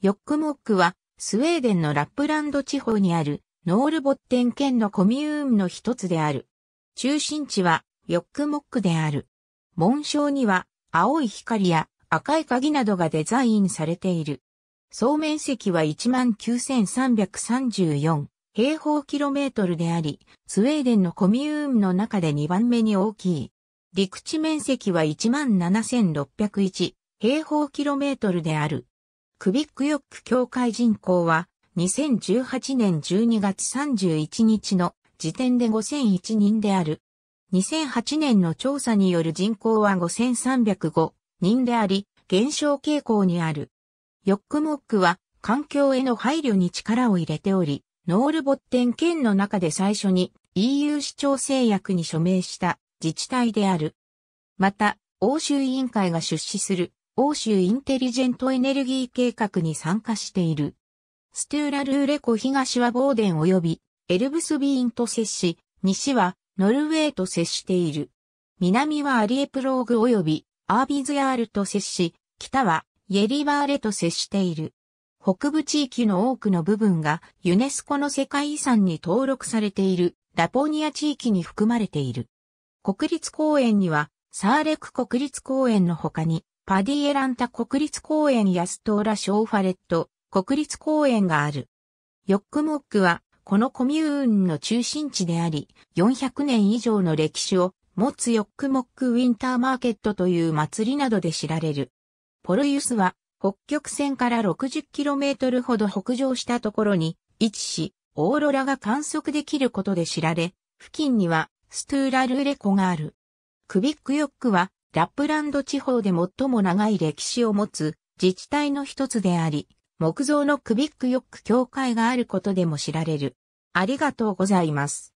ヨックモックは、スウェーデンのラップランド地方にある、ノールボッテン県のコミューンの一つである。中心地は、ヨックモックである。紋章には、青い光や赤い鍵などがデザインされている。総面積は19,334平方キロメートルであり、スウェーデンのコミューンの中で2番目に大きい。陸地面積は17,601平方キロメートルである。クビックヨック協会人口は、2018年12月31日の時点で5001人である。2008年の調査による人口は5305人であり、減少傾向にある。ヨックモックは環境への配慮に力を入れており、ノールボッテン県の中で最初に EU 市長制約に署名した自治体である。また、欧州委員会が出資する欧州インテリジェントエネルギー計画に参加している。ステューラルーレコ東はボーデン及びエルブスビーンと接し、西はノルウェーと接している。南はアリエプローグ及びアービズヤールと接し、北はイェリバーレと接している。北部地域の多くの部分がユネスコの世界遺産に登録されているラポニア地域に含まれている。国立公園にはサーレク国立公園の他にパディエランタ国立公園やストーラ・ショーファレット国立公園がある。ヨックモックはこのコミューンの中心地であり、400年以上の歴史を持つヨックモックウィンターマーケットという祭りなどで知られる。ポルユスは北極線から 60km ほど北上したところに位置し、オーロラが観測できることで知られ、付近にはストゥーラルーレ湖がある。クビックヨックはラップランド地方で最も長い歴史を持つ自治体の一つであり、木造のクビックヨック教会があることでも知られる。ありがとうございます。